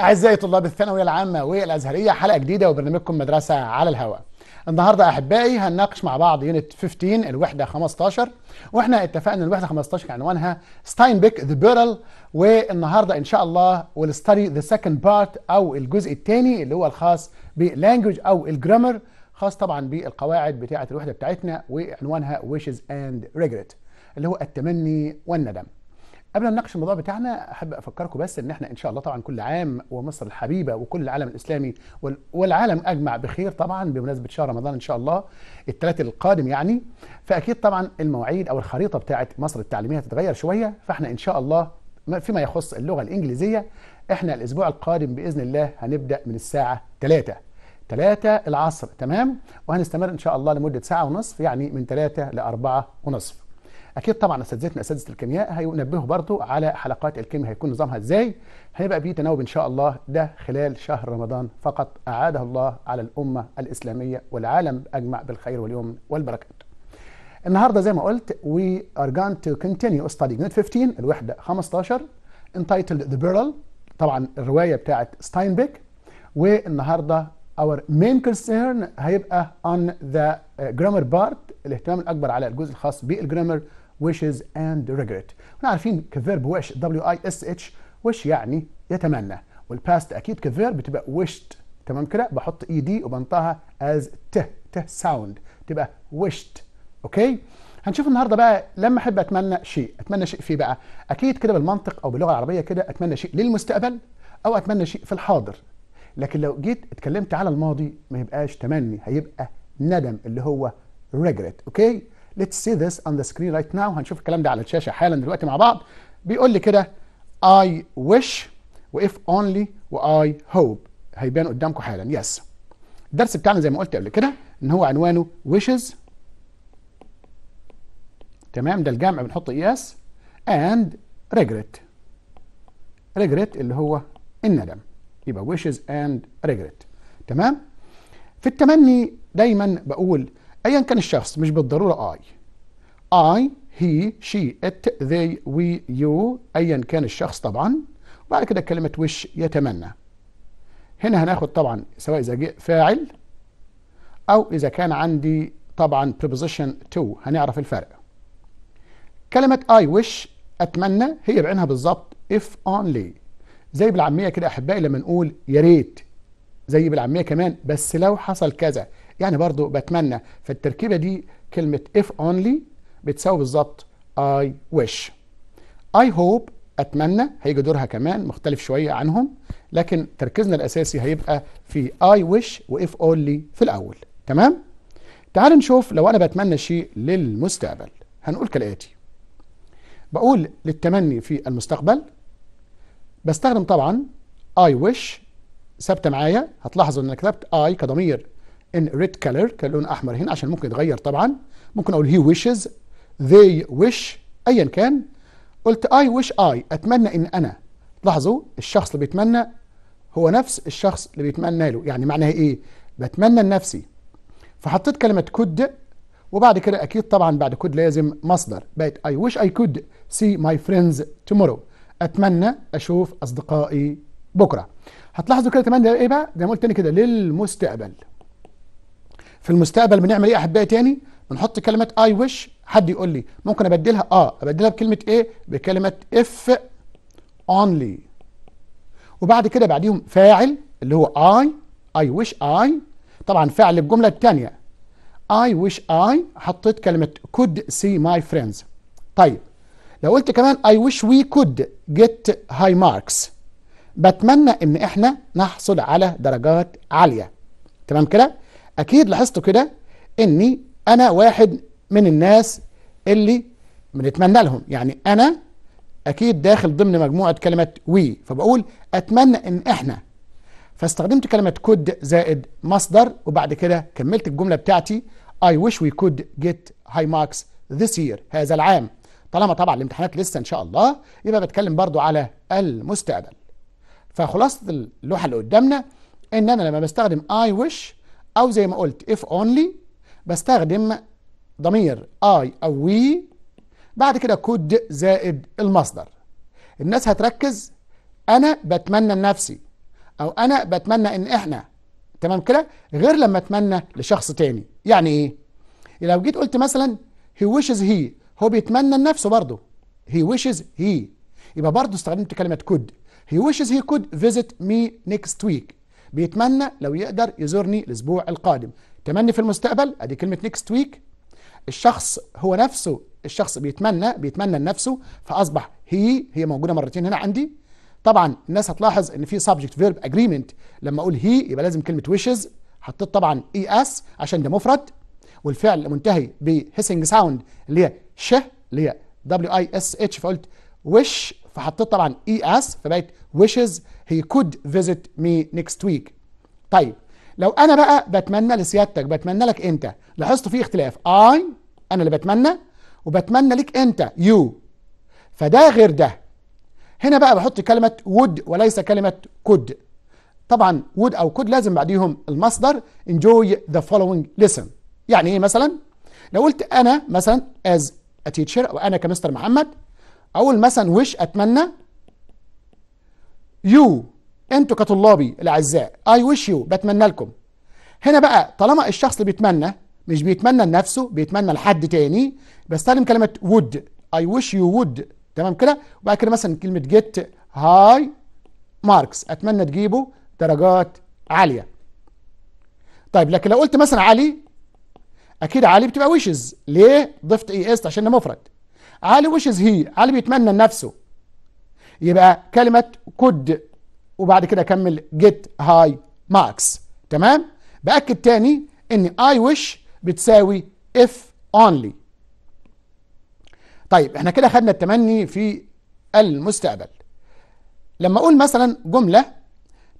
أعزائي طلاب الثانوية العامة والأزهرية حلقة جديدة وبرنامجكم مدرسة على الهواء. النهارده أحبائي هنناقش مع بعض يونت 15 الوحدة 15 وإحنا اتفقنا إن الوحدة 15 عنوانها ستاينبيك ذا بيرل والنهارده إن شاء الله ستادي ذا سكند بارت أو الجزء الثاني اللي هو الخاص بلانجوج أو الجرامر خاص طبعا بالقواعد بتاعة الوحدة بتاعتنا وعنوانها ويشز أند ريجريت اللي هو التمني والندم. قبل ما نناقش الموضوع بتاعنا احب افكركم بس ان احنا ان شاء الله طبعا كل عام ومصر الحبيبه وكل العالم الاسلامي والعالم اجمع بخير طبعا بمناسبه شهر رمضان ان شاء الله الثلاث القادم يعني فاكيد طبعا المواعيد او الخريطه بتاعه مصر التعليميه هتتغير شويه فاحنا ان شاء الله فيما يخص اللغه الانجليزيه احنا الاسبوع القادم باذن الله هنبدا من الساعه 3 3 العصر تمام وهنستمر ان شاء الله لمده ساعه ونصف يعني من 3 ل 4 ونصف اكيد طبعا اساتذتنا اساتذه الكيمياء هينبهوا برضو على حلقات الكيمياء هيكون نظامها ازاي هيبقى فيه تناوب ان شاء الله ده خلال شهر رمضان فقط اعاده الله على الامه الاسلاميه والعالم اجمع بالخير واليوم والبركات النهارده زي ما قلت وي ار going تو كونتينيو ستادي unit 15 الوحده 15 entitled The Barrel طبعا الروايه بتاعه ستاينبيك والنهارده our main concern هيبقى on the uh, grammar part الاهتمام الاكبر على الجزء الخاص بالجرامر wishes and regret احنا عارفين كفيرب wish w i s h wish يعني يتمنى والباست اكيد كفيرب تبقى wished تمام كده بحط اي e دي وبنطقها as ت ت sound تبقى wished اوكي هنشوف النهارده بقى لما احب اتمنى شيء اتمنى شيء فيه بقى اكيد كده بالمنطق او باللغه العربيه كده اتمنى شيء للمستقبل او اتمنى شيء في الحاضر لكن لو جيت اتكلمت على الماضي ما يبقاش تمني هيبقى ندم اللي هو regret اوكي let's see this on the screen right now هنشوف الكلام ده على الشاشه حالا دلوقتي مع بعض بيقول لي كده I wish و if only و I hope هيبان قدامكم حالا yes الدرس بتاعنا زي ما قلت قبل كده ان هو عنوانه wishes تمام ده الجمع بنحط اس and regret regret اللي هو الندم يبقى wishes and regret تمام في التمني دايما بقول ايا كان الشخص مش بالضروره اي اي هي شي ات ذي وي يو ايا كان الشخص طبعا وبعد كده كلمه وش يتمنى هنا هناخد طبعا سواء اذا جاء فاعل او اذا كان عندي طبعا preposition to هنعرف الفرق كلمه اي وش اتمنى هي بعينها بالظبط اف اونلي زي بالعاميه كده احبائي لما نقول يا ريت زي بالعاميه كمان بس لو حصل كذا يعني برضو بتمنى في التركيبة دي كلمة if only بتساوي بالظبط I wish I hope أتمنى هيجي دورها كمان مختلف شوية عنهم لكن تركيزنا الأساسي هيبقى في I wish و if only في الأول تمام؟ تعال نشوف لو أنا بتمنى شيء للمستقبل هنقول كالآتي بقول للتمني في المستقبل بستخدم طبعا I wish ثابتة معايا هتلاحظوا ان انا كتبت I كضمير in red color لون احمر هنا عشان ممكن يتغير طبعا ممكن اقول he wishes they wish ايا كان قلت I wish I اتمنى ان انا لاحظوا الشخص اللي بيتمنى هو نفس الشخص اللي بيتمنى له يعني معناها ايه بتمنى لنفسي فحطيت كلمة could وبعد كده اكيد طبعا بعد could لازم مصدر بقت I wish I could see my friends tomorrow اتمنى اشوف اصدقائي بكره هتلاحظوا كده اتمنى ايه بقى زي ما قلت تاني كده للمستقبل في المستقبل بنعمل ايه احبائي تاني بنحط كلمه اي ويش حد يقول لي ممكن ابدلها اه ابدلها بكلمه ايه بكلمه اف اونلي وبعد كده بعديهم فاعل اللي هو اي اي ويش اي طبعا فاعل الجمله الثانيه اي ويش اي حطيت كلمه كود سي ماي فريندز طيب لو قلت كمان اي ويش وي كود جيت هاي ماركس بتمنى ان احنا نحصل على درجات عاليه تمام كده اكيد لاحظتوا كده اني انا واحد من الناس اللي بنتمنى لهم يعني انا اكيد داخل ضمن مجموعه كلمه وي فبقول اتمنى ان احنا فاستخدمت كلمه كود زائد مصدر وبعد كده كملت الجمله بتاعتي I wish we could get high marks this year هذا العام طالما طبعا الامتحانات لسه ان شاء الله يبقى بتكلم برضو على المستقبل فخلاصه اللوحه اللي قدامنا ان انا لما بستخدم I wish او زي ما قلت if only بستخدم ضمير I أو we بعد كده could زائد المصدر الناس هتركز أنا بتمنى لنفسي أو أنا بتمنى إن إحنا تمام كده غير لما أتمنى لشخص تاني يعني إيه؟, إيه، لو جيت قلت مثلا he wishes he هو بيتمنى لنفسه برضه he wishes he يبقى برضه استخدمت كلمة could he wishes he could visit me next week بيتمنى لو يقدر يزورني الاسبوع القادم تمني في المستقبل ادي كلمه نيكست ويك الشخص هو نفسه الشخص بيتمنى بيتمنى لنفسه فاصبح هي هي موجوده مرتين هنا عندي طبعا الناس هتلاحظ ان في سبجكت فيرب اجريمنت لما اقول هي يبقى لازم كلمه ويشز حطيت طبعا اي اس عشان ده مفرد والفعل منتهي بهيسنج ساوند اللي هي ش اللي هي دبليو اي اس اتش فقلت وش فحطيت طبعا اي اس فبقت ويشز he could visit me next week طيب لو انا بقى بتمنى لسيادتك بتمنى لك انت لاحظت في اختلاف I انا اللي بتمنى وبتمنى لك انت you فده غير ده هنا بقى بحط كلمة would وليس كلمة could طبعا would او could لازم بعديهم المصدر enjoy the following lesson يعني ايه مثلا لو قلت انا مثلا as a teacher او انا كمستر محمد اقول مثلا wish اتمنى يو انتوا كطلابي الاعزاء اي ويش يو بتمنى لكم هنا بقى طالما الشخص اللي بيتمنى مش بيتمنى لنفسه بيتمنى لحد تاني بستخدم كلمه وود اي ويش يو وود تمام كده وبعد كده مثلا كلمه جيت هاي ماركس اتمنى تجيبوا درجات عاليه طيب لكن لو قلت مثلا علي اكيد علي بتبقى ويشز ليه ضفت اي اس عشان مفرد علي ويشز هي علي بيتمنى لنفسه يبقى كلمة كود وبعد كده أكمل جيت هاي ماركس تمام بأكد تاني إن I wish بتساوي if only طيب احنا كده خدنا التمني في المستقبل لما أقول مثلا جملة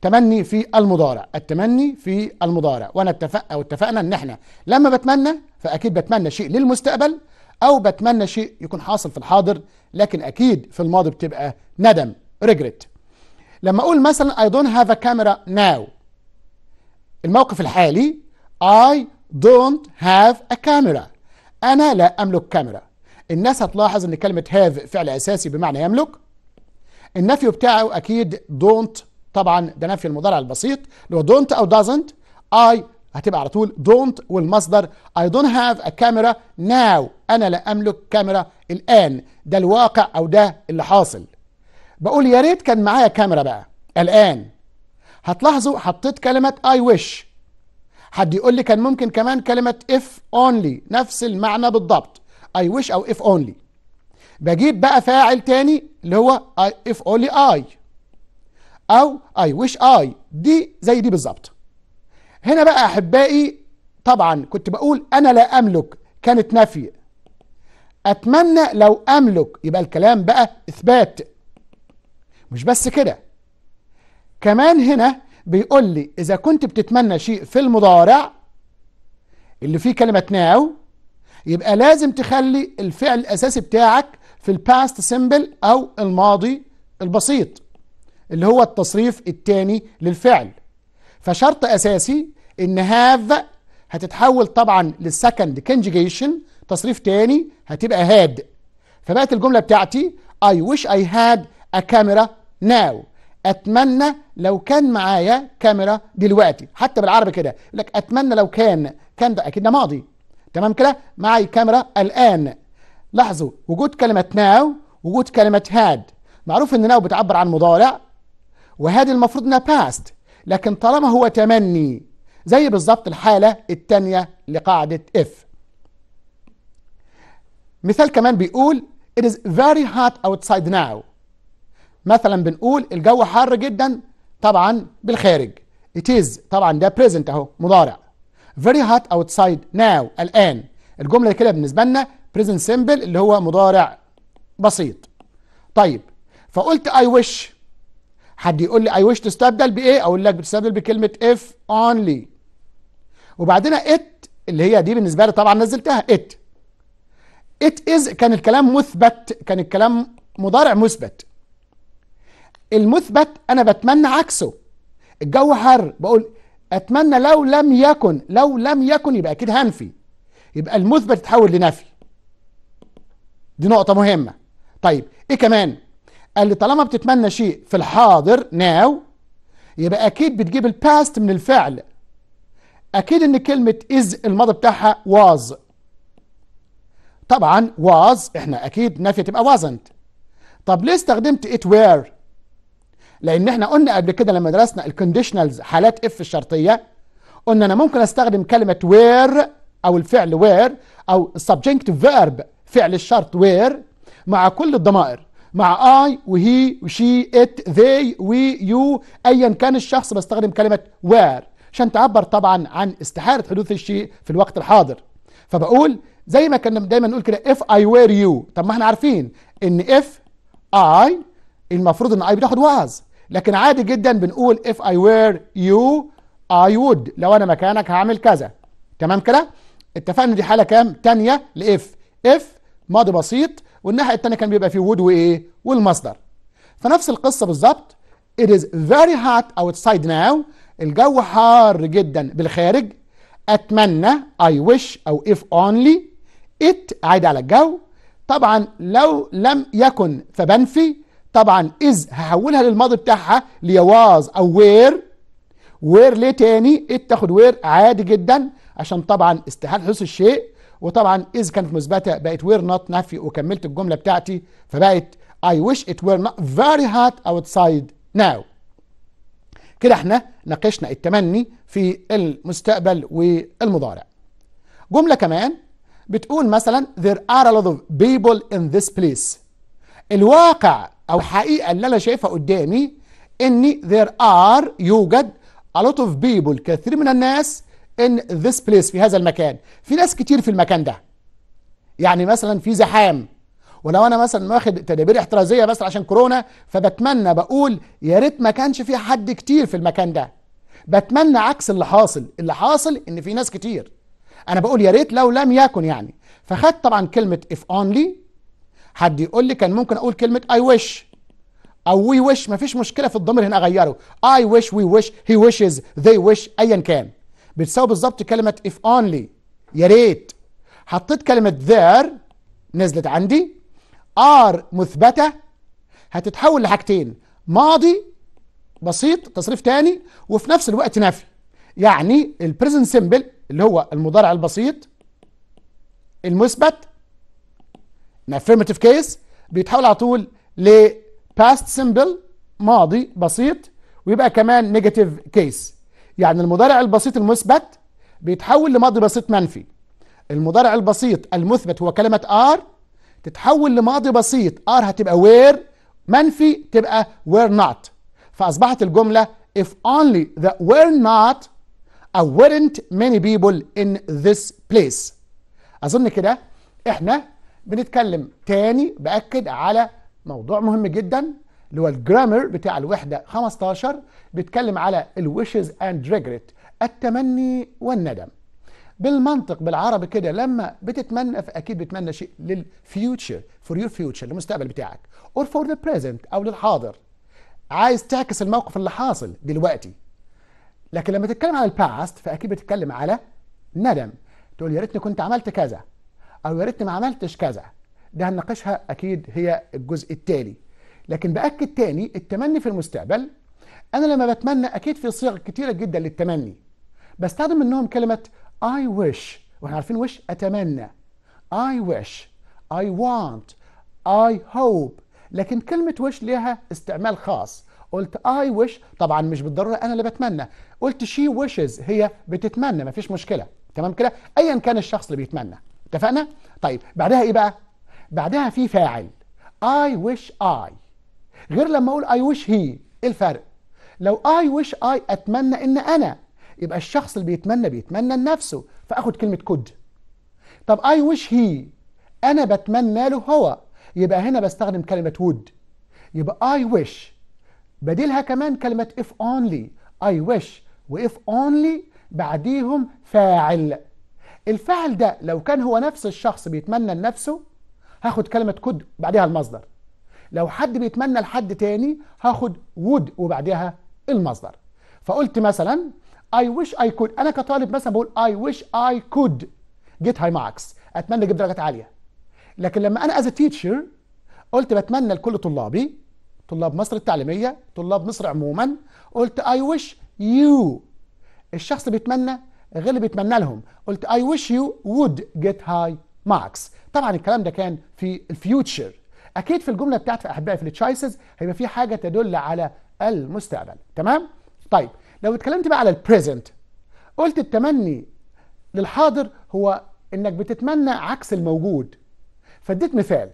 تمني في المضارع التمني في المضارع وانا اتفق او اتفقنا ان احنا لما بتمنى فاكيد بتمنى شيء للمستقبل او بتمنى شيء يكون حاصل في الحاضر لكن اكيد في الماضي بتبقى ندم ريجريت لما اقول مثلا I don't have a camera now الموقف الحالي I don't have a camera انا لا املك كاميرا الناس هتلاحظ ان كلمه have فعل اساسي بمعنى يملك النفي بتاعه اكيد don't طبعا ده نفي المضارع البسيط اللي هو don't او doesn't I هتبقى على طول don't والمصدر I don't have a camera now انا لا املك كاميرا الان ده الواقع او ده اللي حاصل بقول يا ريت كان معايا كاميرا بقى الان هتلاحظوا حطيت كلمه اي ويش حد يقول لي كان ممكن كمان كلمه اف اونلي نفس المعنى بالضبط اي ويش او اف اونلي بجيب بقى فاعل تاني اللي هو اف اونلي اي او اي ويش اي دي زي دي بالظبط هنا بقى احبائي طبعا كنت بقول انا لا املك كانت نفي أتمنى لو أملك يبقى الكلام بقى إثبات مش بس كده كمان هنا بيقول لي إذا كنت بتتمنى شيء في المضارع اللي فيه كلمة ناو يبقى لازم تخلي الفعل الأساسي بتاعك في الباست سيمبل أو الماضي البسيط اللي هو التصريف التاني للفعل فشرط أساسي إن هاف هتتحول طبعا للسكند كونجيجيشن تصريف تاني هتبقى هاد فبقت الجملة بتاعتي I wish I had a camera now أتمنى لو كان معايا كاميرا دلوقتي حتى بالعربي كده يقول لك أتمنى لو كان كان ده أكيد ده ماضي تمام كده معي كاميرا الآن لاحظوا وجود كلمة ناو وجود كلمة هاد معروف إن ناو بتعبر عن مضارع وهاد المفروض إنها باست لكن طالما هو تمني زي بالظبط الحالة التانية لقاعدة اف مثال كمان بيقول It is very hot outside now مثلا بنقول الجو حار جدا طبعا بالخارج It is طبعا ده present اهو مضارع very hot outside now الآن الجملة كده بالنسبة لنا present simple اللي هو مضارع بسيط طيب فقلت I wish حد يقول لي I wish تستبدل بإيه أقول لك بتستبدل بكلمة if only وبعدين it اللي هي دي بالنسبة لي طبعا نزلتها it it is كان الكلام مثبت كان الكلام مضارع مثبت المثبت انا بتمنى عكسه الجو حر بقول اتمنى لو لم يكن لو لم يكن يبقى اكيد هنفي يبقى المثبت يتحول لنفي دي نقطة مهمة طيب ايه كمان قال لي طالما بتتمنى شيء في الحاضر ناو يبقى اكيد بتجيب الباست من الفعل اكيد ان كلمة از الماضي بتاعها واز طبعا was احنا اكيد نفي تبقى wasn't طب ليه استخدمت it were لان احنا قلنا قبل كده لما درسنا الكونديشنالز حالات اف الشرطيه قلنا انا ممكن استخدم كلمه were او الفعل were او subject verb فعل الشرط where مع كل الضمائر مع I وهي وشي it they we you ايا كان الشخص بستخدم كلمه where عشان تعبر طبعا عن استحاله حدوث الشيء في الوقت الحاضر فبقول زي ما كنا دايما نقول كده اف اي وير يو طب ما احنا عارفين ان اف اي المفروض ان اي بتاخد واز لكن عادي جدا بنقول اف اي وير يو اي وود لو انا مكانك هعمل كذا تمام كده اتفقنا دي حاله كام تانية لاف اف ماضي بسيط والناحيه التانية كان بيبقى فيه وود وايه والمصدر فنفس القصه بالظبط it is very hot outside now الجو حار جدا بالخارج اتمنى I wish او if only إت عادي على الجو طبعا لو لم يكن فبنفي طبعا إز هحولها للماضي بتاعها ليواز او وير وير ليه تاني إت تاخد وير عادي جدا عشان طبعا استحاله حدوث الشيء وطبعا إز كانت مثبته بقت وير نوت نفي وكملت الجمله بتاعتي فبقت I wish it were not very hot outside now كده احنا ناقشنا التمني في المستقبل والمضارع جملة كمان بتقول مثلا there are a lot of people in this place الواقع او الحقيقه اللي انا شايفها قدامي ان there are يوجد a lot of people كثير من الناس in this place في هذا المكان في ناس كتير في المكان ده يعني مثلا في زحام ولو انا مثلا واخد تدابير احترازيه مثلا عشان كورونا فبتمنى بقول يا ريت ما كانش في حد كتير في المكان ده بتمنى عكس اللي حاصل اللي حاصل ان في ناس كتير انا بقول يا ريت لو لم يكن يعني فخدت طبعا كلمه اف اونلي حد يقول لي كان ممكن اقول كلمه اي ويش او وي ويش مفيش مشكله في الضمير هنا اغيره اي ويش وي ويش هي ويشز ذي ويش ايا كان بتساوي بالظبط كلمه اف اونلي يا ريت حطيت كلمه ذير نزلت عندي ار مثبته هتتحول لحاجتين ماضي بسيط تصريف تاني وفي نفس الوقت نفي يعني البريزنت سيمبل اللي هو المضارع البسيط المثبت الافيرماتيف كيس بيتحول على طول ل past simple ماضي بسيط ويبقى كمان نيجاتيف كيس يعني المضارع البسيط المثبت بيتحول لماضي بسيط منفي المضارع البسيط المثبت هو كلمة ار تتحول لماضي بسيط ار هتبقى وير منفي تبقى وير نوت فأصبحت الجملة if only the were not أو weren't many people in this place اظن كده احنا بنتكلم تاني باكد على موضوع مهم جدا اللي هو الجرامر بتاع الوحده 15 بيتكلم على wishes اند ريجريت التمني والندم بالمنطق بالعربي كده لما بتتمنى فاكيد بتمنى شيء للفيوتشر فور يور فيوتشر المستقبل بتاعك اور فور ذا بريزنت او للحاضر عايز تعكس الموقف اللي حاصل دلوقتي لكن لما تتكلم على الباست فاكيد بتتكلم على ندم تقول يا ريتني كنت عملت كذا او يا ريتني ما عملتش كذا ده هنناقشها اكيد هي الجزء التالي لكن باكد تاني التمني في المستقبل انا لما بتمنى اكيد في صيغ كتيره جدا للتمني بستخدم منهم كلمه اي ويش واحنا عارفين وش اتمنى اي ويش اي want اي hope لكن كلمة وش ليها استعمال خاص قلت اي ويش طبعا مش بالضروره انا اللي بتمنى قلت شي ويشز هي بتتمنى مفيش مشكله تمام كده ايا كان الشخص اللي بيتمنى اتفقنا طيب بعدها ايه بقى بعدها في فاعل اي ويش اي غير لما اقول اي ويش هي ايه الفرق لو اي ويش اي اتمنى ان انا يبقى الشخص اللي بيتمنى بيتمنى لنفسه فاخد كلمه كود طب اي ويش هي انا بتمنى له هو يبقى هنا بستخدم كلمه وود يبقى اي ويش بديلها كمان كلمة if only I wish if only بعديهم فاعل الفاعل ده لو كان هو نفس الشخص بيتمنى لنفسه هاخد كلمة could بعدها المصدر لو حد بيتمنى لحد تاني هاخد would وبعدها المصدر فقلت مثلا I wish I could أنا كطالب مثلا بقول I wish I could get high marks أتمنى أجيب درجات عالية لكن لما أنا as a teacher قلت بتمنى لكل طلابي طلاب مصر التعليميه طلاب مصر عموما قلت اي wish يو الشخص اللي بيتمنى غير اللي بيتمنى لهم قلت اي wish يو وود جيت هاي marks طبعا الكلام ده كان في الفيوتشر اكيد في الجمله بتاعت في احبائي في التشايسز هيبقى في حاجه تدل على المستقبل تمام طيب لو اتكلمت بقى على البريزنت قلت التمني للحاضر هو انك بتتمنى عكس الموجود فاديت مثال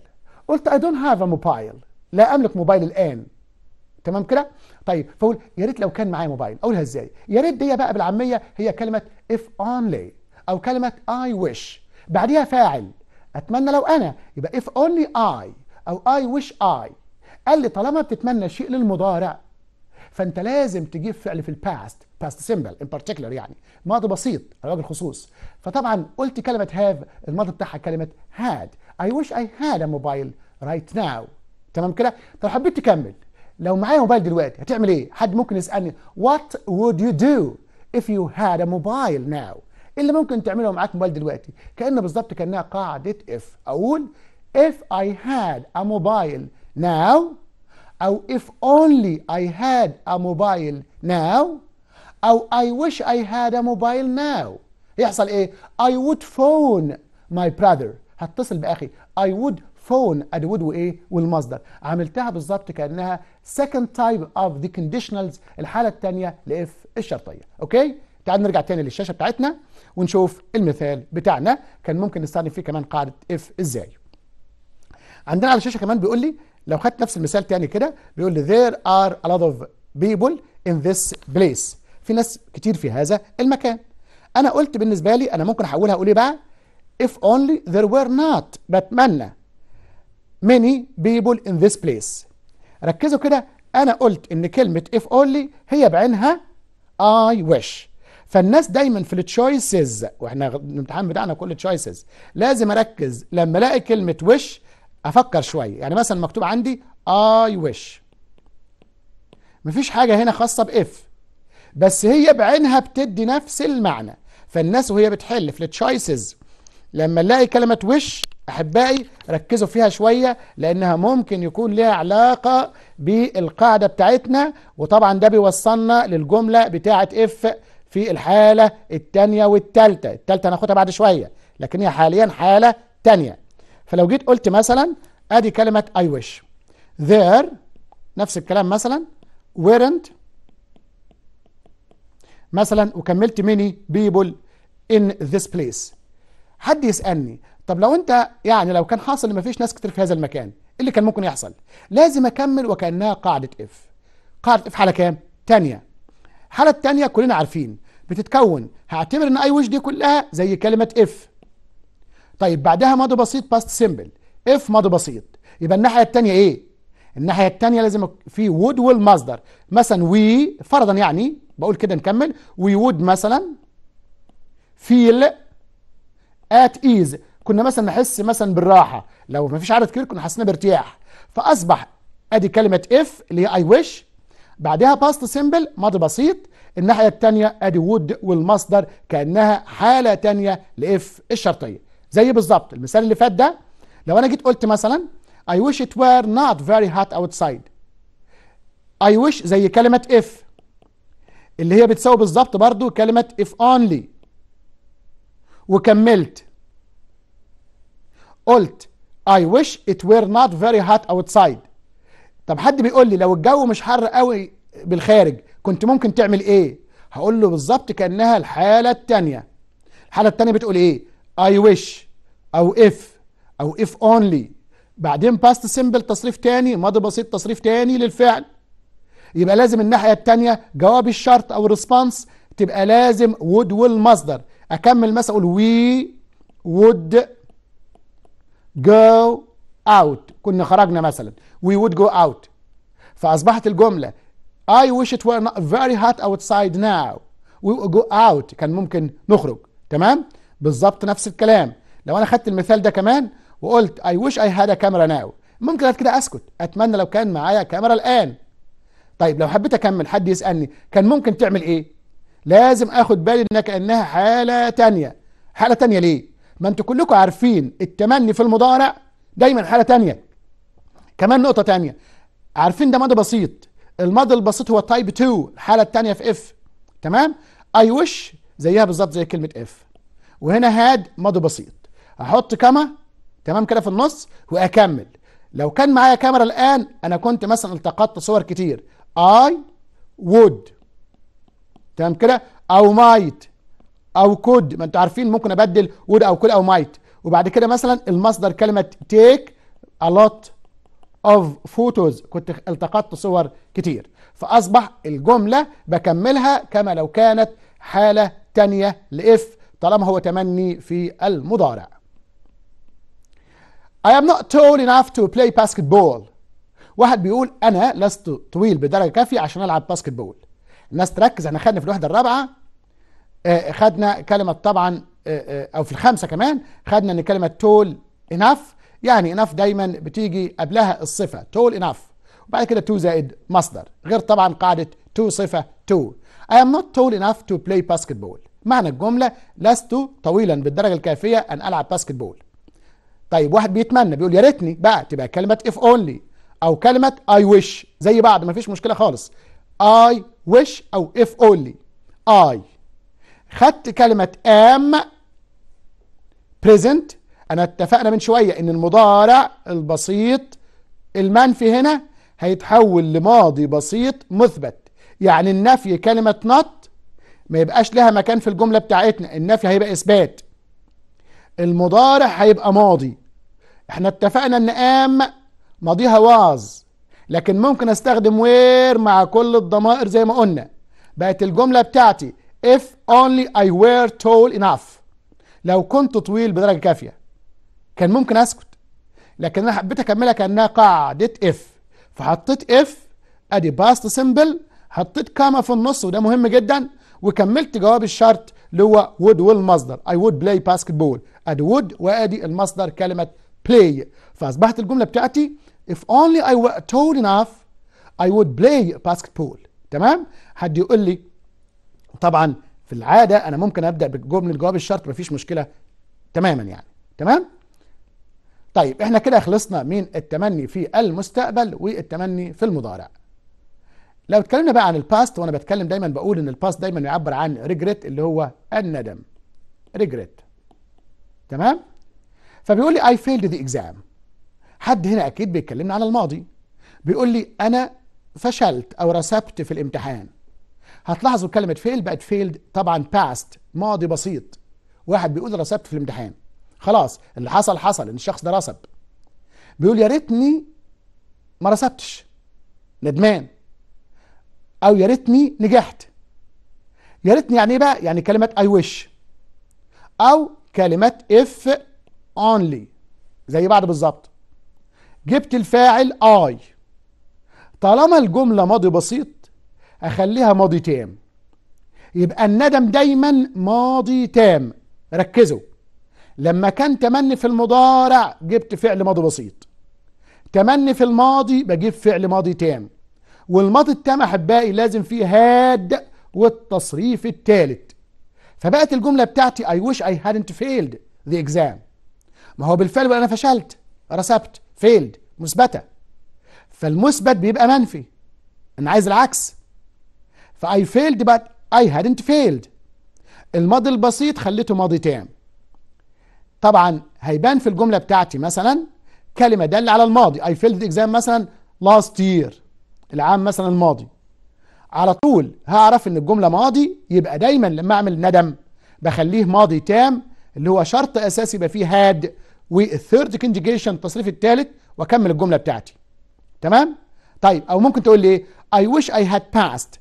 قلت I don't have a mobile لا املك موبايل الان تمام كده طيب فاقول يا ريت لو كان معايا موبايل اقولها ازاي يا ريت دي بقى بالعاميه هي كلمه if only او كلمه I wish بعديها فاعل اتمنى لو انا يبقى if only I او I wish I قال لي طالما بتتمنى شيء للمضارع فانت لازم تجيب فعل في الباست باست سيمبل ان بارتيكولر يعني ماضي بسيط على وجه الخصوص فطبعا قلت كلمه هاف الماضي بتاعها كلمه هاد I wish I had a mobile right now تمام كده طب حبيت تكمل لو معايا موبايل دلوقتي هتعمل ايه حد ممكن يسالني وود يو دو do اف يو هاد ا موبايل ناو اللي ممكن تعمله معاك موبايل دلوقتي كأن بالظبط كأنها قاعدة اف أقول if I had a mobile now أو if only I had a mobile now أو I wish I had a mobile now يحصل إيه I would phone my brother هتصل بأخي I would فون ادي وايه والمصدر عملتها بالظبط كانها سكند تايب اوف the كونديشنالز الحاله الثانيه لاف الشرطيه اوكي تعال نرجع تاني للشاشه بتاعتنا ونشوف المثال بتاعنا كان ممكن نستخدم فيه كمان قاعده اف ازاي عندنا على الشاشه كمان بيقول لي لو خدت نفس المثال تاني كده بيقول لي there are a lot of people in this place في ناس كتير في هذا المكان انا قلت بالنسبه لي انا ممكن احولها اقول ايه بقى if only there were not بتمنى many people in this place ركزوا كده أنا قلت إن كلمة if only هي بعينها I wish فالناس دايما في التشويسز واحنا الامتحان بتاعنا كل تشويسز لازم اركز لما الاقي كلمه وش افكر شويه يعني مثلا مكتوب عندي اي وش مفيش حاجه هنا خاصه باف بس هي بعينها بتدي نفس المعنى فالناس وهي بتحل في التشويسز لما نلاقي كلمه وش أحبائي ركزوا فيها شوية لأنها ممكن يكون لها علاقة بالقاعدة بتاعتنا وطبعا ده بيوصلنا للجملة بتاعة اف في الحالة التانية والتالتة التالتة ناخدها بعد شوية لكن هي حاليا حالة تانية فلو جيت قلت مثلا ادي كلمة I wish there نفس الكلام مثلا weren't مثلا وكملت many people in this place حد يسألني طب لو انت يعني لو كان حاصل ان مفيش ناس كتير في هذا المكان إيه اللي كان ممكن يحصل لازم اكمل وكانها قاعده اف قاعده اف حاله كام تانية الحاله الثانيه كلنا عارفين بتتكون هعتبر ان اي وش دي كلها زي كلمه اف طيب بعدها ماضي بسيط باست سيمبل اف ماضي بسيط يبقى الناحيه التانية ايه الناحيه التانية لازم في وود والمصدر مثلا وي فرضا يعني بقول كده نكمل وي وود مثلا فيل ات ايز كنا مثلا نحس مثلا بالراحه لو ما فيش عدد كبير كنا حسينا بارتياح فاصبح ادي كلمه اف اللي هي اي ويش بعدها باست سيمبل ماضي بسيط الناحيه الثانيه ادي وود والمصدر كانها حاله ثانيه لاف الشرطيه زي بالظبط المثال اللي فات ده لو انا جيت قلت مثلا اي wish ات وير نوت فيري هات اوتسايد اي ويش زي كلمة اف اللي هي بتساوي بالظبط برضو كلمة اف اونلي وكملت قلت I wish it were not very hot outside طب حد بيقول لي لو الجو مش حر قوي بالخارج كنت ممكن تعمل ايه هقول له بالظبط كانها الحاله الثانيه الحاله الثانيه بتقول ايه I wish او if او if only بعدين باست simple تصريف تاني ماضي بسيط تصريف تاني للفعل يبقى لازم الناحيه الثانيه جواب الشرط او الريسبونس تبقى لازم would والمصدر اكمل مثلا اقول we would go out كنا خرجنا مثلا we would go out فأصبحت الجملة I wish it were not very hot outside now we would go out كان ممكن نخرج تمام بالظبط نفس الكلام لو أنا خدت المثال ده كمان وقلت I wish I had a camera now ممكن بعد كده أسكت أتمنى لو كان معايا كاميرا الآن طيب لو حبيت أكمل حد يسألني كان ممكن تعمل إيه لازم أخد بالي إنك إنها حالة تانية حالة تانية ليه ما انتوا كلكم عارفين التمني في المضارع دايما حاله تانية كمان نقطه تانية عارفين ده ماضي بسيط الماضي البسيط هو تايب 2 الحاله التانية في اف تمام اي وش زيها بالظبط زي كلمه اف وهنا هاد ماضي بسيط احط كما تمام كده في النص واكمل لو كان معايا كاميرا الان انا كنت مثلا التقطت صور كتير اي وود تمام كده او مايت او كود ما انتوا عارفين ممكن ابدل وود او كود او مايت وبعد كده مثلا المصدر كلمه تيك ا لوت اوف فوتوز كنت التقطت صور كتير فاصبح الجمله بكملها كما لو كانت حاله تانية لاف طالما هو تمني في المضارع I am not tall enough to play basketball واحد بيقول انا لست طويل بدرجه كافيه عشان العب باسكت بول الناس تركز احنا خدنا في الوحده الرابعه آه، خدنا كلمة طبعا آه، آه، أو في الخمسة كمان خدنا إن كلمة تول إناف يعني إناف دايما بتيجي قبلها الصفة تول إناف وبعد كده تو زائد مصدر غير طبعا قاعدة تو صفة تو I am not tall enough to play basketball معنى الجملة لست طويلا بالدرجة الكافية أن ألعب باسكت بول طيب واحد بيتمنى بيقول يا ريتني بقى تبقى كلمة if only أو كلمة I wish زي بعض مفيش مشكلة خالص I wish أو if only I خدت كلمة ام present انا اتفقنا من شوية ان المضارع البسيط المنفي هنا هيتحول لماضي بسيط مثبت يعني النفي كلمة not ما يبقاش لها مكان في الجملة بتاعتنا النفي هيبقى اثبات المضارع هيبقى ماضي احنا اتفقنا ان ام ماضيها واز لكن ممكن استخدم وير مع كل الضمائر زي ما قلنا بقت الجملة بتاعتي if only I were tall enough لو كنت طويل بدرجة كافية كان ممكن اسكت لكن انا حبيت اكملها كانها قاعدة اف فحطيت اف ادي باست سمبل حطيت كاما في النص وده مهم جدا وكملت جواب الشرط اللي هو would والمصدر I would play basketball ادي would وادي المصدر كلمة play فاصبحت الجملة بتاعتي if only I were tall enough I would play basketball تمام حد يقول لي طبعا في العاده انا ممكن ابدا بجمله جواب الشرط مفيش مشكله تماما يعني تمام طيب احنا كده خلصنا من التمني في المستقبل والتمني في المضارع لو اتكلمنا بقى عن الباست وانا بتكلم دايما بقول ان الباست دايما يعبر عن ريجريت اللي هو الندم ريجريت تمام فبيقول لي اي فيلد ذا اكزام حد هنا اكيد بيتكلمنا على الماضي بيقول لي انا فشلت او رسبت في الامتحان هتلاحظوا كلمه فيل بقت فيلد طبعا باست ماضي بسيط واحد بيقول رسبت في الامتحان خلاص اللي حصل حصل ان الشخص ده رسب بيقول يا ريتني ما رسبتش ندمان او يا ريتني نجحت يا ريتني يعني ايه بقى يعني كلمه اي ويش او كلمه اف اونلي زي بعض بالظبط جبت الفاعل اي طالما الجمله ماضي بسيط اخليها ماضي تام يبقى الندم دايما ماضي تام ركزوا لما كان تمني في المضارع جبت فعل ماضي بسيط تمني في الماضي بجيب فعل ماضي تام والماضي التام احبائي لازم فيه هاد والتصريف الثالث فبقت الجمله بتاعتي I wish I hadn't failed the exam ما هو بالفعل انا فشلت رسبت failed مثبته فالمثبت بيبقى منفي انا عايز العكس فاي فيلد بات اي هادنت فيلد الماضي البسيط خليته ماضي تام طبعا هيبان في الجمله بتاعتي مثلا كلمه دل على الماضي اي فيلد اكزام مثلا لاست يير العام مثلا الماضي على طول هعرف ان الجمله ماضي يبقى دايما لما اعمل ندم بخليه ماضي تام اللي هو شرط اساسي يبقى فيه هاد والثيرد كونجيجيشن التصريف الثالث واكمل الجمله بتاعتي تمام طيب او ممكن تقول لي اي ويش اي هاد باست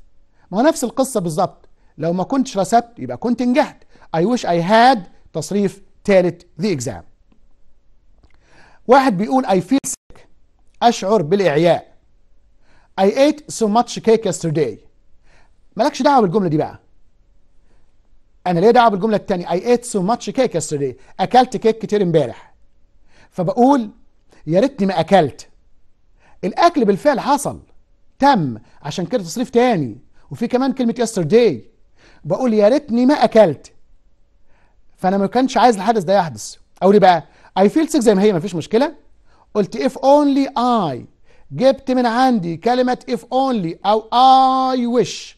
ما هو نفس القصة بالظبط لو ما كنتش رسبت يبقى كنت نجحت I wish I had تصريف ثالث the exam واحد بيقول I feel sick أشعر بالإعياء I ate so much cake yesterday مالكش دعوة بالجملة دي بقى أنا ليه دعوة بالجملة التانية I ate so much cake yesterday أكلت كيك كتير امبارح فبقول يا ريتني ما أكلت الأكل بالفعل حصل تم عشان كده تصريف تاني وفي كمان كلمه يسترداي بقول يا ريتني ما اكلت فانا ما كانش عايز الحدث ده يحدث او ليه بقى اي فيل سيك زي ما هي مفيش مشكله قلت اف اونلي اي جبت من عندي كلمه اف اونلي او اي ويش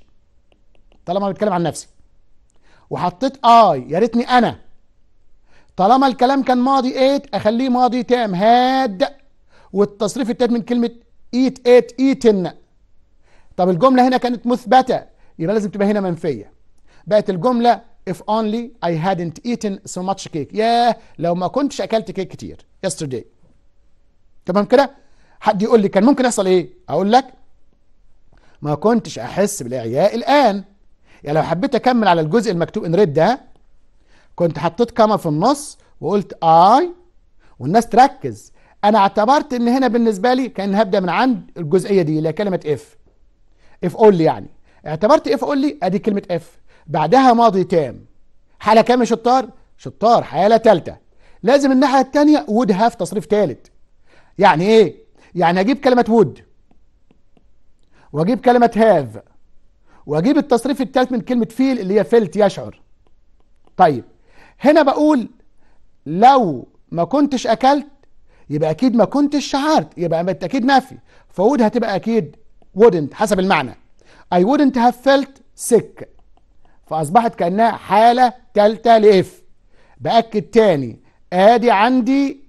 طالما بتكلم عن نفسي وحطيت اي يا ريتني انا طالما الكلام كان ماضي ايت اخليه ماضي تام هاد والتصريف التالت من كلمه ايت ايت ايتن طب الجملة هنا كانت مثبتة يبقى لازم تبقى هنا منفية بقت الجملة if only I hadn't eaten so much cake ياه لو ما كنتش أكلت كيك كتير yesterday تمام كده حد يقول لي كان ممكن يحصل ايه اقول لك ما كنتش احس بالاعياء الان يعني لو حبيت اكمل على الجزء المكتوب ان ريد ده كنت حطيت كما في النص وقلت اي والناس تركز انا اعتبرت ان هنا بالنسبه لي كان هبدا من عند الجزئيه دي اللي هي كلمه اف اف اونلي يعني اعتبرت اف اونلي ادي كلمه اف بعدها ماضي تام حاله كام يا شطار شطار حاله ثالثه لازم الناحيه الثانيه وود هاف تصريف ثالث يعني ايه يعني اجيب كلمه وود واجيب كلمه هاف واجيب التصريف الثالث من كلمه فيل اللي هي فيلت يشعر طيب هنا بقول لو ما كنتش اكلت يبقى اكيد ما كنتش شعرت يبقى اكيد نفي فود هتبقى اكيد wouldn't حسب المعنى I wouldn't have felt sick فأصبحت كأنها حالة تالتة لإف بأكد تاني آدي عندي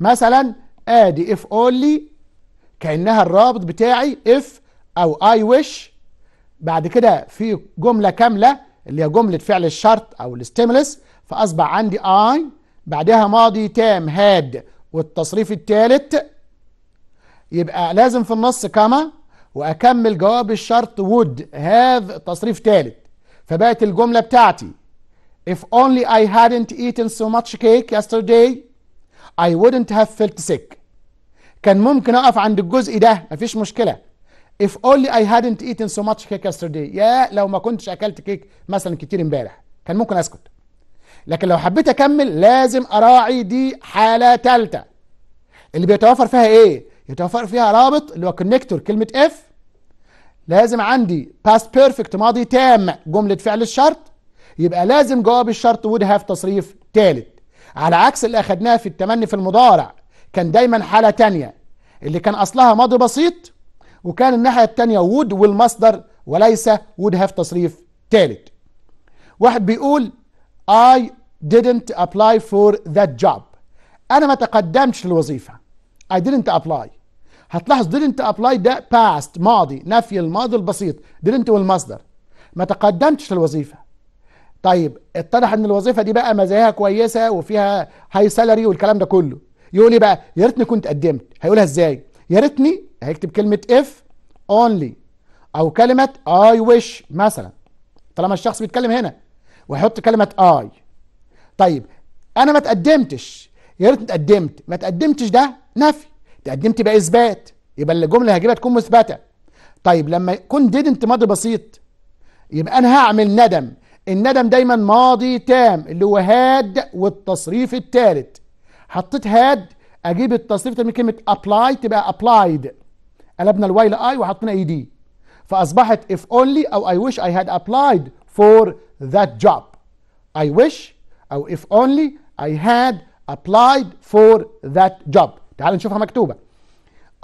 مثلا آدي if only كأنها الرابط بتاعي if أو I wish بعد كده في جملة كاملة اللي هي جملة فعل الشرط أو الستيمولس فأصبح عندي I بعدها ماضي تام هاد والتصريف الثالث يبقى لازم في النص كما واكمل جواب الشرط would have تصريف ثالث فبقت الجمله بتاعتي if only I hadn't eaten so much cake yesterday I wouldn't have felt sick كان ممكن اقف عند الجزء ده مفيش مشكله if only I hadn't eaten so much cake yesterday يا لو ما كنتش اكلت كيك مثلا كتير امبارح كان ممكن اسكت لكن لو حبيت اكمل لازم اراعي دي حاله ثالثه اللي بيتوفر فيها ايه يتوفر فيها رابط اللي هو كونكتور كلمه اف لازم عندي باست بيرفكت ماضي تام جمله فعل الشرط يبقى لازم جواب الشرط وود هاف تصريف ثالث على عكس اللي اخدناه في التمني في المضارع كان دايما حاله تانية اللي كان اصلها ماضي بسيط وكان الناحيه التانية وود والمصدر وليس وود هاف تصريف ثالث واحد بيقول I didn't apply for that job أنا ما تقدمتش للوظيفة I didn't apply هتلاحظ didn't apply ده past ماضي نفي الماضي البسيط didn't والمصدر ما تقدمتش للوظيفه طيب اتضح ان الوظيفه دي بقى مزاياها كويسه وفيها هاي سالري والكلام ده كله يقول لي بقى يا ريتني كنت قدمت هيقولها ازاي يا ريتني هيكتب كلمه اف اونلي او كلمه اي ويش مثلا طالما الشخص بيتكلم هنا ويحط كلمه اي طيب انا ما تقدمتش يا ريتني اتقدمت ما تقدمتش ده نفي تقدمت بقى اثبات يبقى الجمله هجيبها تكون مثبته طيب لما يكون ديد انت ماضي بسيط يبقى انا هعمل ندم الندم دايما ماضي تام اللي هو هاد والتصريف الثالث حطيت هاد اجيب التصريف من كلمه ابلاي تبقى ابلايد قلبنا الواي لاي وحطينا اي دي فاصبحت اف اونلي او اي ويش اي هاد ابلايد فور ذات جوب اي ويش او اف اونلي اي هاد ابلايد فور ذات جوب تعال نشوفها مكتوبه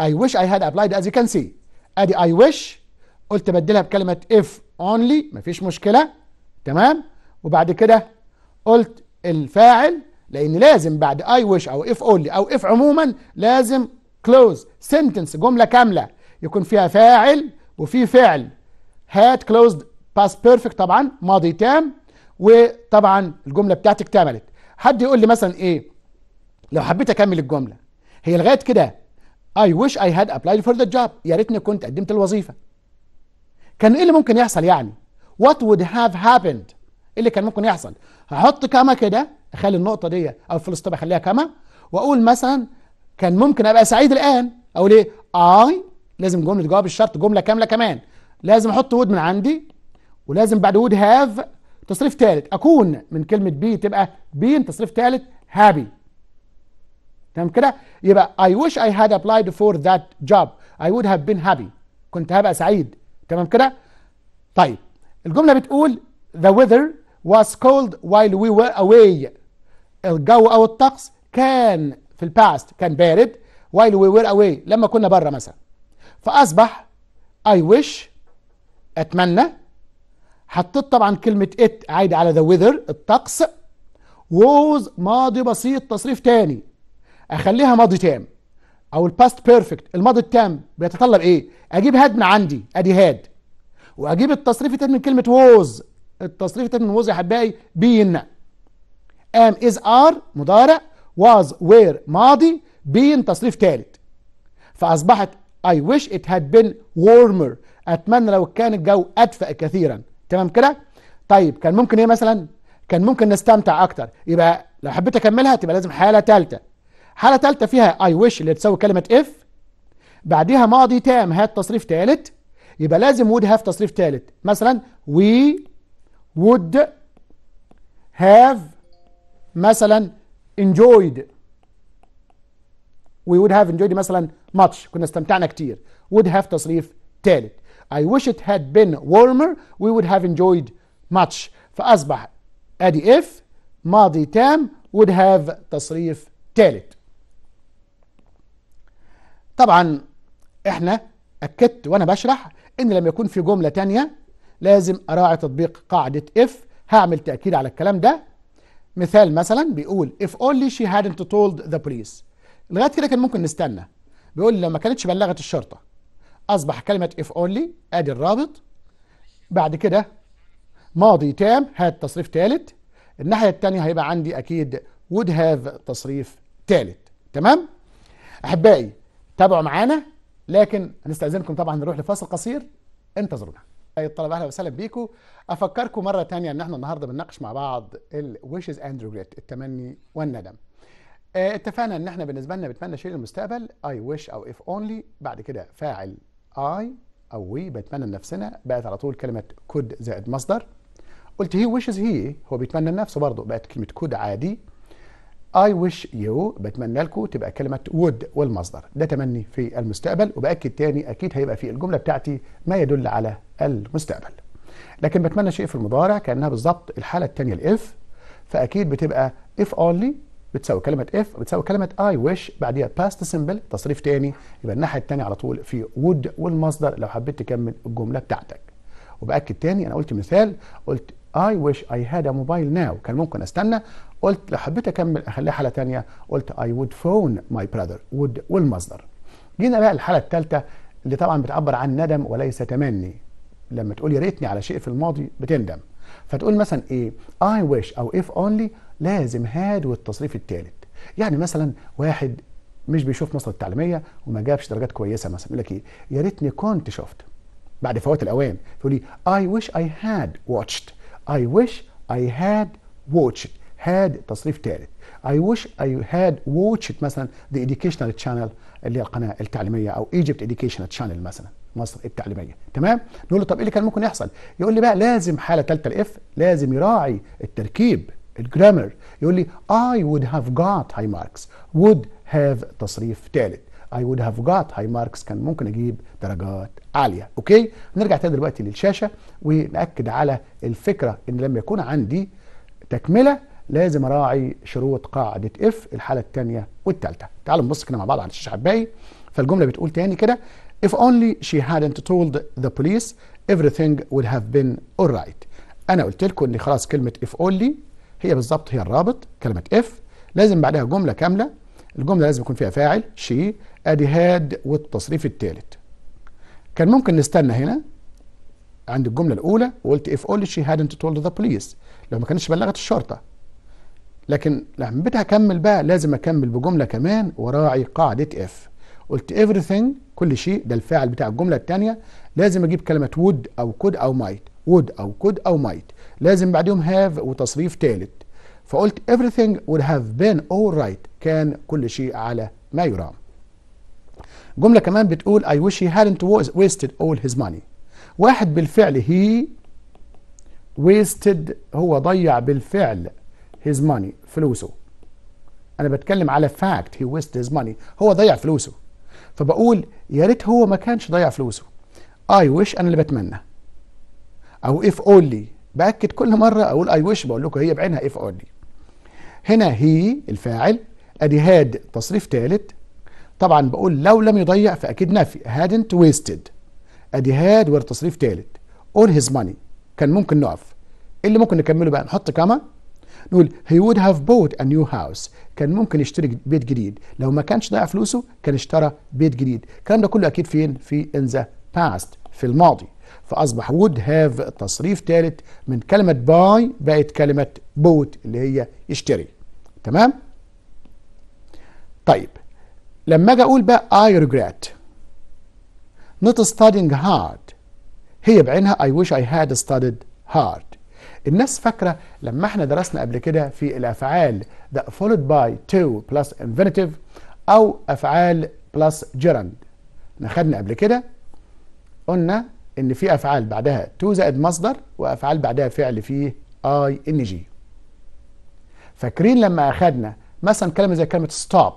I wish I had applied as you can see ادي I wish قلت بدلها بكلمه if only مفيش مشكله تمام وبعد كده قلت الفاعل لان لازم بعد I wish او if only او if عموما لازم close sentence جمله كامله يكون فيها فاعل وفي فعل had closed past perfect طبعا ماضي تام وطبعا الجمله بتاعتي اكتملت حد يقول لي مثلا ايه لو حبيت اكمل الجمله هي لغايه كده اي ويش اي هاد ابلايد فور ذا جوب يا ريتني كنت قدمت الوظيفه كان ايه اللي ممكن يحصل يعني وات وود هاف هابند ايه اللي كان ممكن يحصل هحط كما كده اخلي النقطه دي او الفول ستوب اخليها كما واقول مثلا كان ممكن ابقى سعيد الان اقول ايه اي لازم جمله جواب الشرط جمله كامله كمان لازم احط وود من عندي ولازم بعد وود هاف تصريف ثالث اكون من كلمه بي تبقى بين تصريف ثالث هابي تمام كده يبقى I wish I had applied for that job I would have been happy كنت هبقى سعيد تمام كده طيب الجملة بتقول the weather was cold while we were away الجو أو الطقس كان في الباست كان بارد while we were away لما كنا بره مثلا فأصبح I wish أتمنى حطيت طبعا كلمة it عادي على the weather الطقس was ماضي بسيط تصريف تاني اخليها ماضي تام او الباست بيرفكت الماضي التام بيتطلب ايه اجيب هاد من عندي ادي هاد واجيب التصريف التام من كلمه ووز التصريف التام من ووز يا حبايبي بين ام از ار مضارع واز وير ماضي بين تصريف تالت فاصبحت اي ويش ات هاد بين وورمر اتمنى لو كان الجو ادفأ كثيرا تمام كده طيب كان ممكن ايه مثلا كان ممكن نستمتع اكتر يبقى لو حبيت اكملها تبقى لازم حاله ثالثه حالة ثالثة فيها I wish اللي تساوي كلمة if بعدها ماضي تام هات تصريف تالت يبقى لازم would have تصريف تالت مثلا we would have مثلا enjoyed we would have enjoyed مثلا much كنا استمتعنا كتير would have تصريف تالت I wish it had been warmer we would have enjoyed much فأصبح أدي if ماضي تام would have تصريف تالت طبعا احنا اكدت وانا بشرح ان لما يكون في جمله تانية لازم اراعي تطبيق قاعده اف هعمل تاكيد على الكلام ده مثال مثلا بيقول if only she hadn't told the police لغايه كده كان ممكن نستنى بيقول لو ما كانتش بلغت الشرطه اصبح كلمه if only ادي الرابط بعد كده ماضي تام هات تصريف ثالث الناحيه الثانيه هيبقى عندي اكيد would have تصريف ثالث تمام احبائي تابعوا معانا لكن هنستأذنكم طبعا نروح لفاصل قصير انتظرونا أي طيب، الطلبة أهلا وسهلا بيكم أفكركم مرة تانية إن احنا النهاردة بنناقش مع بعض الويشز اند ريجريت التمني والندم آه، اتفقنا ان احنا بالنسبه لنا بنتمنى شيء للمستقبل اي ويش او اف اونلي بعد كده فاعل اي او وي بتمنى لنفسنا بقت على طول كلمه كود زائد مصدر قلت هي ويشز هي هو بيتمنى لنفسه برضه بقت كلمه كود عادي I wish you بتمنى لكم تبقى كلمه would والمصدر ده تمني في المستقبل وباكد تاني اكيد هيبقى في الجمله بتاعتي ما يدل على المستقبل لكن بتمنى شيء في المضارع كانها بالظبط الحاله التانية الاف فاكيد بتبقى اف اونلي بتساوي كلمه اف بتساوي كلمه اي wish بعديها باست simple تصريف تاني يبقى الناحيه التانية على طول في would والمصدر لو حبيت تكمل الجمله بتاعتك وباكد تاني انا قلت مثال قلت I wish I had a mobile now كان ممكن استنى قلت لو حبيت اكمل اخليها حاله ثانيه قلت I would phone my brother would والمصدر جينا بقى الحاله الثالثه اللي طبعا بتعبر عن ندم وليس تمني لما تقول يا ريتني على شيء في الماضي بتندم فتقول مثلا ايه I wish او اف اونلي لازم هاد والتصريف الثالث يعني مثلا واحد مش بيشوف مصر التعليميه وما جابش درجات كويسه مثلا يقول لك ايه يا ريتني كنت شفت بعد فوات الاوان تقول لي I wish I had watched I wish I had watched had تصريف ثالث I wish I had watched مثلا the educational channel اللي هي القناه التعليميه او Egypt educational channel مثلا مصر التعليميه تمام نقول له طب ايه اللي كان ممكن يحصل يقول لي بقى لازم حاله ثالثه الاف لازم يراعي التركيب الجرامر يقول لي I would have got high marks would هاف تصريف ثالث I would have got high marks كان ممكن اجيب درجات عاليه اوكي نرجع تاني دلوقتي للشاشه وناكد على الفكره ان لما يكون عندي تكمله لازم اراعي شروط قاعده اف الحاله الثانيه والثالثه تعالوا نبص كده مع بعض على الشاشه حبايبي فالجمله بتقول تاني كده if only she hadn't told the police everything would have been all right انا قلت لكم ان خلاص كلمه if only هي بالظبط هي الرابط كلمه if لازم بعدها جمله كامله الجملة لازم يكون فيها فاعل شي ادي هاد والتصريف الثالث كان ممكن نستنى هنا عند الجملة الأولى وقلت if only she hadn't told the police لو ما كانتش بلغت الشرطة لكن لما بدي أكمل بقى لازم أكمل بجملة كمان وراعي قاعدة if قلت everything كل شيء ده الفاعل بتاع الجملة الثانية لازم أجيب كلمة would أو could أو might would أو could أو might لازم بعديهم have وتصريف ثالث فقلت everything would have been all right كان كل شيء على ما يرام جملة كمان بتقول I wish he hadn't wasted all his money واحد بالفعل he wasted هو ضيع بالفعل his money فلوسه انا بتكلم على fact he wasted his money هو ضيع فلوسه فبقول يا ريت هو ما كانش ضيع فلوسه I wish انا اللي بتمنى او if only باكد كل مره اقول I wish بقول لكم هي بعينها if only هنا هي الفاعل ادي هاد تصريف ثالث طبعا بقول لو لم يضيع فاكيد نفي هادنت ويستد ادي هاد ورد تصريف ثالث all هيز ماني كان ممكن نقف اللي ممكن نكمله بقى نحط كما نقول he would have bought a new house كان ممكن يشتري بيت جديد لو ما كانش ضيع فلوسه كان اشترى بيت جديد الكلام ده كله اكيد فين في in the past في الماضي فاصبح would have تصريف ثالث من كلمه باي بقت كلمه بوت اللي هي يشتري تمام طيب لما اجي اقول بقى I regret not studying hard هي بعينها I wish I had studied hard الناس فاكرة لما احنا درسنا قبل كده في الأفعال that followed by to plus infinitive أو أفعال plus gerund احنا خدنا قبل كده قلنا إن في أفعال بعدها to زائد مصدر وأفعال بعدها فعل فيه ing فاكرين لما اخدنا مثلا كلمه زي كلمه ستوب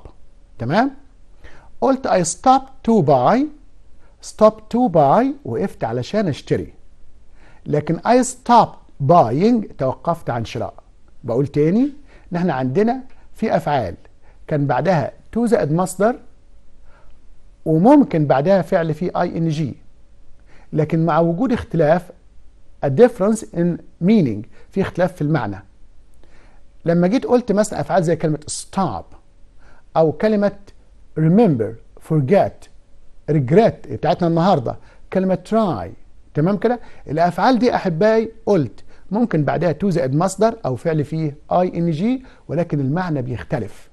تمام قلت اي ستوب تو باي ستوب تو باي وقفت علشان اشتري لكن اي ستوب باينج توقفت عن شراء بقول تاني ان احنا عندنا في افعال كان بعدها تو زائد مصدر وممكن بعدها فعل فيه اي ان جي لكن مع وجود اختلاف a difference in meaning في اختلاف في المعنى لما جيت قلت مثلا افعال زي كلمه stop او كلمه remember forget regret بتاعتنا النهارده كلمه try تمام كده الافعال دي احبائي قلت ممكن بعدها تو زائد مصدر او فعل فيه اي ان جي ولكن المعنى بيختلف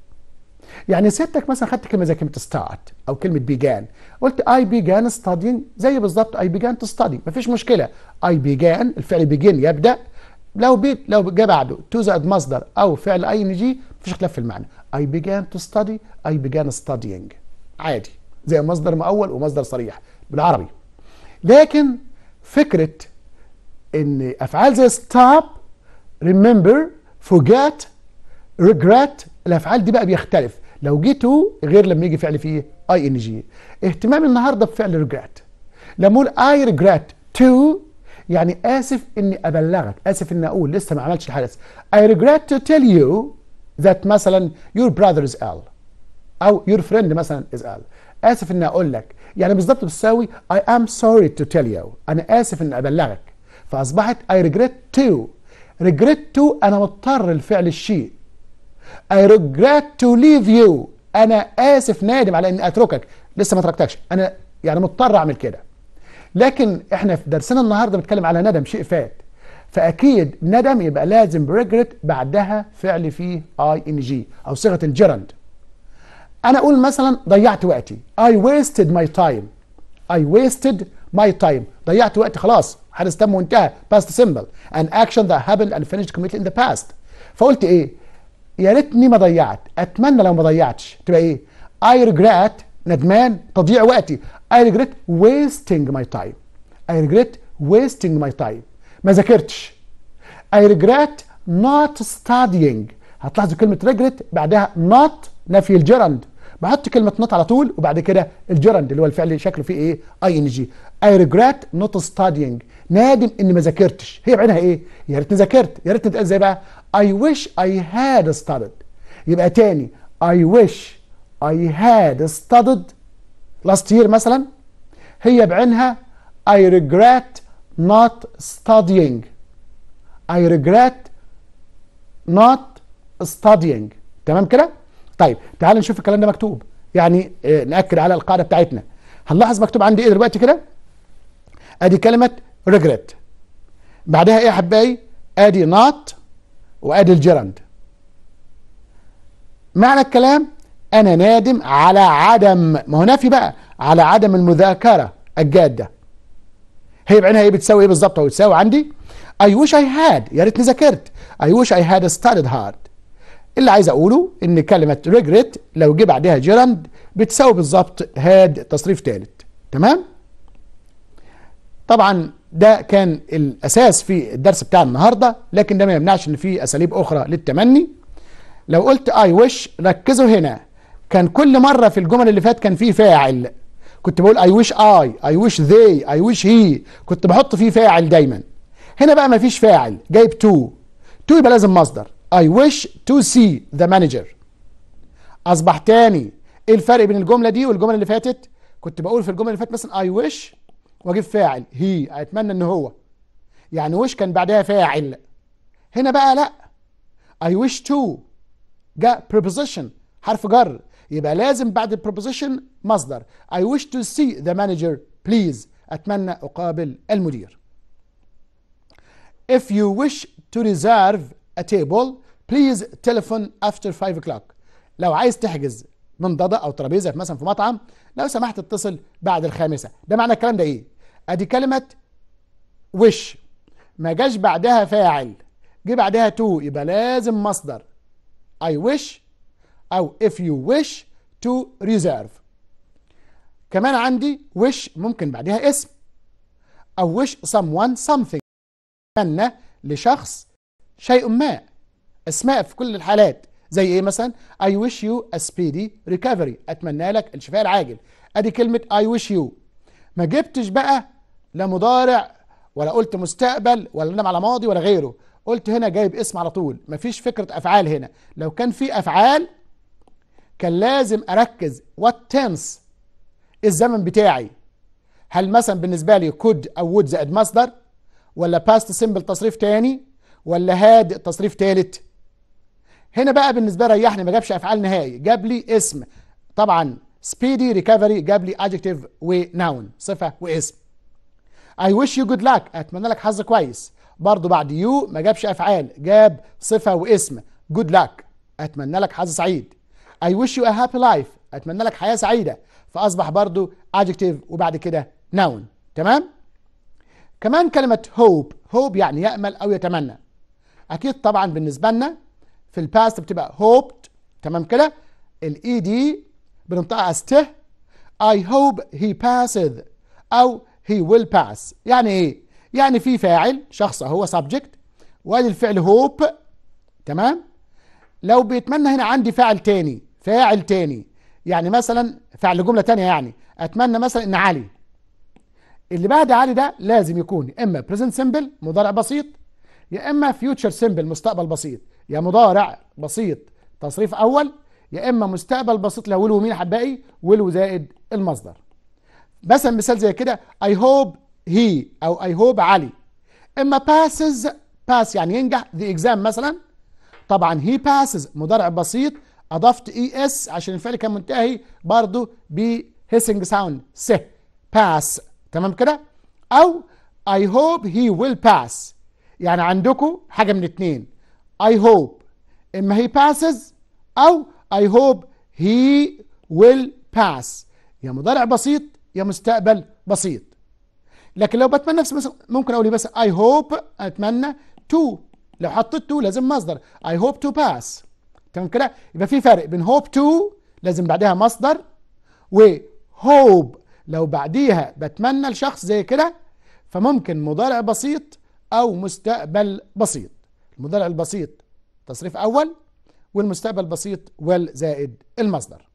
يعني سيادتك مثلا خدت كلمه زي كلمه ستارت او كلمه بيجان قلت اي بيجان studying زي بالظبط اي بيجان تستادي مفيش مشكله اي بيجان الفعل بيجين يبدا لو بي لو جه بعده تو زائد مصدر او فعل اي ان جي مفيش خلاف في المعنى اي بيجان تو ستادي اي بيجان ستاديينج عادي زي مصدر مؤول ومصدر صريح بالعربي لكن فكره ان افعال زي ستوب remember forget ريجريت الافعال دي بقى بيختلف لو جيتوا غير لما يجي فعل فيه اي ان جي اهتمام النهارده بفعل ريجريت لما اقول اي ريجريت تو يعني اسف اني ابلغك اسف اني اقول لسه ما عملتش الحدث I regret to tell you that مثلا your brother is ill او your friend مثلا is ill اسف اني اقول لك يعني بالظبط بتساوي I am sorry to tell you انا اسف اني ابلغك فاصبحت I regret to regret to انا مضطر لفعل الشيء I regret to leave you انا اسف نادم على اني اتركك لسه ما تركتكش انا يعني مضطر اعمل كده لكن احنا في درسنا النهارده بنتكلم على ندم شيء فات فاكيد ندم يبقى لازم ريجريت بعدها فعل فيه اي ان جي او صيغه الجيرند انا اقول مثلا ضيعت وقتي اي wasted ماي تايم اي wasted ماي تايم ضيعت وقتي خلاص حدث تم وانتهى باست سيمبل ان اكشن ذات هابند اند finished كوميتلي ان ذا باست فقلت ايه يا ريتني ما ضيعت اتمنى لو ما ضيعتش تبقى ايه اي regret ندمان تضييع وقتي I regret wasting my time I regret wasting my time ما ذاكرتش I regret not studying هتلاحظوا كلمة regret بعدها not نفي الجرند بحط كلمة not على طول وبعد كده الجرند اللي هو الفعل شكله فيه ايه اي ان جي I regret not studying نادم اني ما ذاكرتش هي بعينها ايه يا ريتني ذاكرت يا ريتني زي بقى I wish I had studied يبقى تاني I wish I had studied last year مثلا هي بعينها I regret not studying I regret not studying تمام كده طيب تعال نشوف الكلام ده مكتوب يعني آه، نأكد على القاعدة بتاعتنا هنلاحظ مكتوب عندي ايه دلوقتي كده ادي كلمة regret بعدها ايه يا حبايبي ادي not وادي الجيرند معنى الكلام أنا نادم على عدم ما هو نفي بقى على عدم المذاكرة الجادة هي بعينها ايه بتساوي ايه بالظبط أو بتساوي عندي I wish I had يا ريتني ذاكرت I wish I had studied hard اللي عايز اقوله ان كلمة regret لو جه بعدها جيرند بتساوي بالظبط had تصريف ثالث تمام طبعا ده كان الاساس في الدرس بتاع النهارده لكن ده ما يمنعش ان في اساليب اخرى للتمني لو قلت I wish ركزوا هنا كان كل مرة في الجمل اللي فات كان فيه فاعل كنت بقول اي wish اي اي wish ذي اي wish هي كنت بحط فيه فاعل دايما هنا بقى ما فيش فاعل جايب تو تو يبقى لازم مصدر اي wish تو سي ذا مانجر اصبح تاني ايه الفرق بين الجمله دي والجمله اللي فاتت كنت بقول في الجمله اللي فاتت مثلا اي wish واجيب فاعل هي اتمنى ان هو يعني وش كان بعدها فاعل هنا بقى لا اي wish تو جاء preposition حرف جر يبقى لازم بعد البروبوزيشن مصدر I wish to see the manager please أتمنى أقابل المدير If you wish to reserve a table please telephone after 5 o'clock لو عايز تحجز منضدة أو ترابيزة مثلا في مطعم لو سمحت اتصل بعد الخامسة ده معنى الكلام ده إيه؟ أدي كلمة wish ما جاش بعدها فاعل جه بعدها تو يبقى لازم مصدر I wish أو if you wish to reserve كمان عندي wish ممكن بعدها اسم أو wish someone something أتمنى لشخص شيء ما اسماء في كل الحالات زي ايه مثلا I wish you a speedy recovery أتمنى لك الشفاء العاجل أدي كلمة I wish you ما جبتش بقى لا مضارع ولا قلت مستقبل ولا نام على ماضي ولا غيره قلت هنا جايب اسم على طول مفيش فكرة أفعال هنا لو كان في أفعال كان لازم اركز وات تنس الزمن بتاعي هل مثلا بالنسبه لي كود او وود زائد مصدر ولا باست سيمبل تصريف تاني ولا هاد تصريف تالت هنا بقى بالنسبه لي ريحني ما جابش افعال نهائي جاب لي اسم طبعا سبيدي ريكفري جاب لي ادجكتيف وناون صفه واسم اي ويش يو جود لك اتمنى لك حظ كويس برضو بعد يو ما جابش افعال جاب صفه واسم جود لك اتمنى لك حظ سعيد I wish you a happy life أتمنى لك حياة سعيدة فأصبح برضو adjective وبعد كده noun تمام كمان كلمة hope hope يعني يأمل أو يتمنى أكيد طبعا بالنسبة لنا في الباست بتبقى hoped تمام كده الاي دي e بننطقها استه I hope he passes أو he will pass يعني إيه؟ يعني في فاعل شخص هو subject وادي الفعل hope تمام لو بيتمنى هنا عندي فاعل تاني فاعل تاني يعني مثلا فعل جمله تانية يعني اتمنى مثلا ان علي اللي بعد علي ده لازم يكون اما بريزنت سمبل مضارع بسيط يا اما فيوتشر سمبل مستقبل بسيط يا مضارع بسيط تصريف اول يا اما مستقبل بسيط لو ولو مين حبائي ولو زائد المصدر مثلا مثال زي كده اي هوب هي او اي هوب علي اما باسز باس يعني ينجح ذا اكزام مثلا طبعا هي باسز مضارع بسيط اضفت اي e اس عشان الفعل كان منتهي برضه بهيسنج ساوند س باس تمام كده او اي هوب هي ويل باس يعني عندكم حاجه من اتنين اي هوب اما هي باسز او اي هوب هي ويل باس يا مضارع بسيط يا مستقبل بسيط لكن لو بتمنى نفسي مثلا ممكن اقول مثلا اي هوب اتمنى تو لو حطيت تو لازم مصدر اي هوب تو باس تمام كده يبقى في فرق بين هوب تو لازم بعدها مصدر و هوب لو بعديها بتمنى لشخص زي كده فممكن مضارع بسيط او مستقبل بسيط المضارع البسيط تصريف اول والمستقبل بسيط والزائد المصدر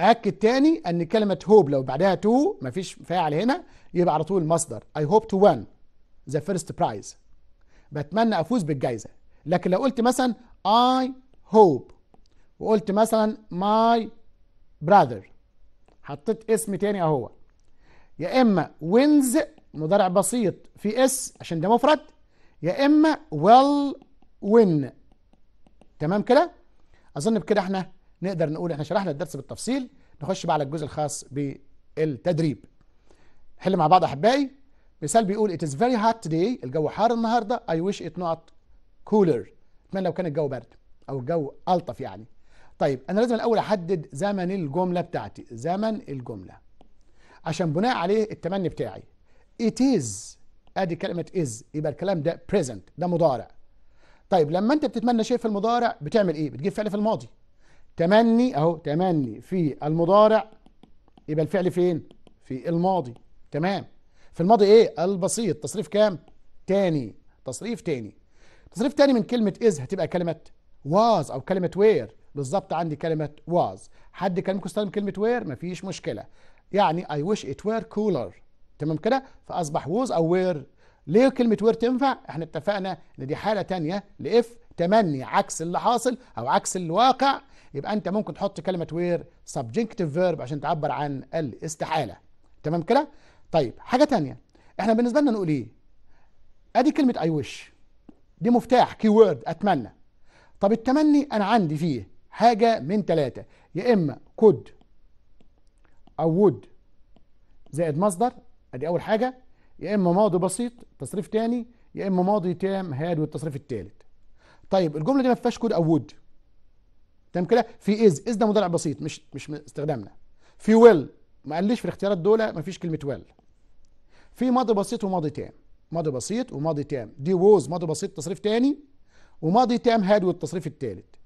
أكد تاني أن كلمة هوب لو بعدها تو مفيش فاعل هنا يبقى على طول مصدر اي هوب تو وان ذا فيرست prize بتمنى افوز بالجائزه لكن لو قلت مثلا I hope وقلت مثلا my brother حطيت اسم تاني اهو يا اما wins مضارع بسيط في اس عشان ده مفرد يا اما will win تمام كده اظن بكده احنا نقدر نقول احنا شرحنا الدرس بالتفصيل نخش بقى على الجزء الخاص بالتدريب حل مع بعض احبائي مثال بيقول it is very hot today الجو حار النهارده I wish it not cooler اتمنى لو كان الجو برد او الجو الطف يعني طيب انا لازم الاول احدد زمن الجمله بتاعتي زمن الجمله عشان بناء عليه التمني بتاعي it is ادي كلمه is يبقى الكلام ده present ده مضارع طيب لما انت بتتمنى شيء في المضارع بتعمل ايه بتجيب فعل في الماضي تمني اهو تمني في المضارع يبقى الفعل فين في الماضي تمام في الماضي ايه البسيط تصريف كام تاني تصريف تاني تصريف تاني من كلمة is هتبقى كلمة was أو كلمة where بالظبط عندي كلمة was حد كان ممكن يستخدم كلمة where مفيش مشكلة يعني I wish it were cooler تمام كده فأصبح was أو where ليه كلمة where تنفع؟ احنا اتفقنا إن دي حالة تانية لإف تمني عكس اللي حاصل أو عكس الواقع يبقى أنت ممكن تحط كلمة where subjunctive verb عشان تعبر عن الاستحالة تمام كده؟ طيب حاجه تانية احنا بالنسبه لنا نقول ايه ادي كلمه اي ويش دي مفتاح كي وورد اتمنى طب التمني انا عندي فيه حاجه من ثلاثه يا اما كود او وود زائد مصدر ادي اول حاجه يا اما ماضي بسيط تصريف تاني يا اما ماضي تام هاد والتصريف التالت طيب الجمله دي ما فيهاش كود او وود تمام كده في از از ده مضارع بسيط مش مش استخدامنا في ويل ما قاليش في الاختيارات دول ما فيش كلمه ويل في ماضي بسيط وماضي تام ماضي بسيط وماضي تام دي ووز ماضي بسيط تصريف تاني وماضي تام هاد والتصريف التالت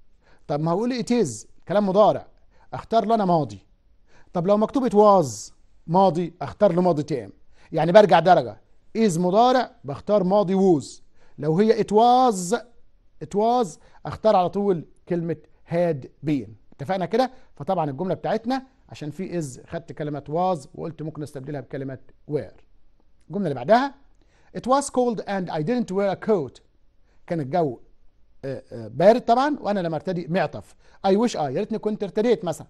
طب ما هقول اتيز كلام مضارع اختار لنا ماضي طب لو مكتوبة واز ماضي اختار له ماضي تام يعني برجع درجة ايز مضارع بختار ماضي ووز لو هي اتواز اتواز اختار على طول كلمة هاد بين اتفقنا كده فطبعا الجملة بتاعتنا عشان في از خدت كلمة واز وقلت ممكن استبدلها بكلمة وير الجملة اللي بعدها It was cold and I didn't wear a coat كان الجو آه، آه، بارد طبعا وانا لما ارتدي معطف اي wish اي آه، يا ريتني كنت ارتديت مثلا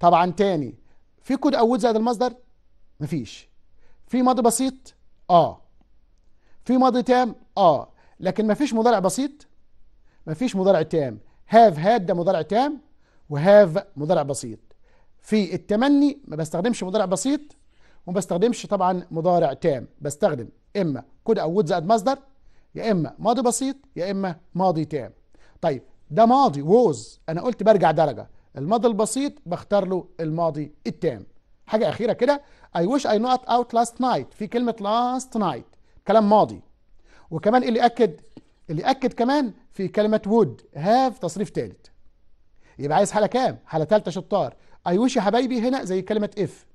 طبعا تاني في كود اود زائد المصدر مفيش في ماضي بسيط اه في ماضي تام اه لكن مفيش مضارع بسيط مفيش مضارع تام هاف هاد ده مضارع تام وهاف مضارع بسيط في التمني ما بستخدمش مضارع بسيط وما بستخدمش طبعا مضارع تام بستخدم اما كود او وود زائد مصدر يا اما ماضي بسيط يا اما ماضي تام طيب ده ماضي ووز انا قلت برجع درجه الماضي البسيط بختار له الماضي التام حاجه اخيره كده اي وش اي نوت اوت لاست نايت في كلمه لاست نايت كلام ماضي وكمان اللي اكد اللي اكد كمان في كلمه وود هاف تصريف ثالث يبقى عايز حاله كام حاله ثالثه شطار اي وش يا حبايبي هنا زي كلمه اف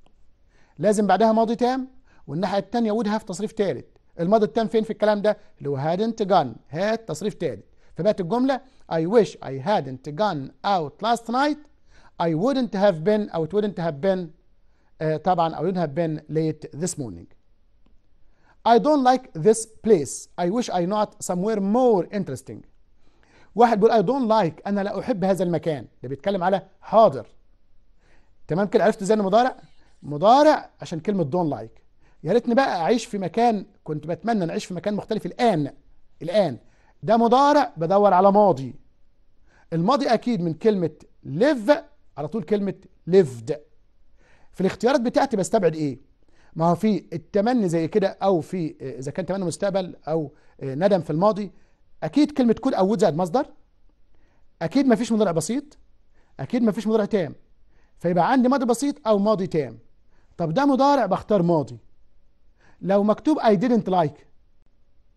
لازم بعدها ماضي تام والناحيه الثانيه وود هاف تصريف ثالث الماضي التام فين في الكلام ده اللي هو هادنت جان هات تصريف ثالث فبقت الجمله I wish I hadn't gone out last night I wouldn't have been أو it wouldn't have been uh, طبعا أو wouldn't have been late this morning I don't like this place I wish I not somewhere more interesting واحد بيقول I don't like أنا لا أحب هذا المكان ده بيتكلم على حاضر تمام كده عرفت ازاي المضارع مضارع عشان كلمه دون لايك يا ريتني بقى اعيش في مكان كنت بتمنى ان اعيش في مكان مختلف الان الان ده مضارع بدور على ماضي الماضي اكيد من كلمه ليف على طول كلمه ليفد في الاختيارات بتاعتي بستبعد ايه ما هو في التمني زي كده او في آه، اذا كان تمني مستقبل او آه، ندم في الماضي اكيد كلمه كود او وود زائد مصدر اكيد ما فيش مضارع بسيط اكيد ما فيش مضارع تام فيبقى عندي ماضي بسيط او ماضي تام طب ده مضارع بختار ماضي لو مكتوب I didn't like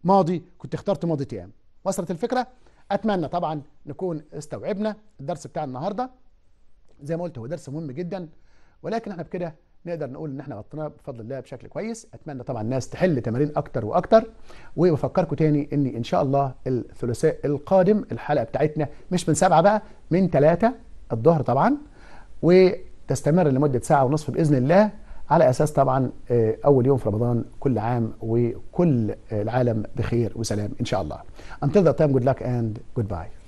ماضي كنت اخترت ماضي تام وصلت الفكرة أتمنى طبعا نكون استوعبنا الدرس بتاع النهاردة زي ما قلت هو درس مهم جدا ولكن احنا بكده نقدر نقول ان احنا غطيناه بفضل الله بشكل كويس اتمنى طبعا الناس تحل تمارين اكتر واكتر وبفكركم تاني ان ان شاء الله الثلاثاء القادم الحلقه بتاعتنا مش من سبعة بقى من ثلاثة الظهر طبعا وتستمر لمده ساعه ونصف باذن الله على اساس طبعا آه، اول يوم في رمضان كل عام وكل آه، العالم بخير وسلام ان شاء الله. Until that time good luck and goodbye.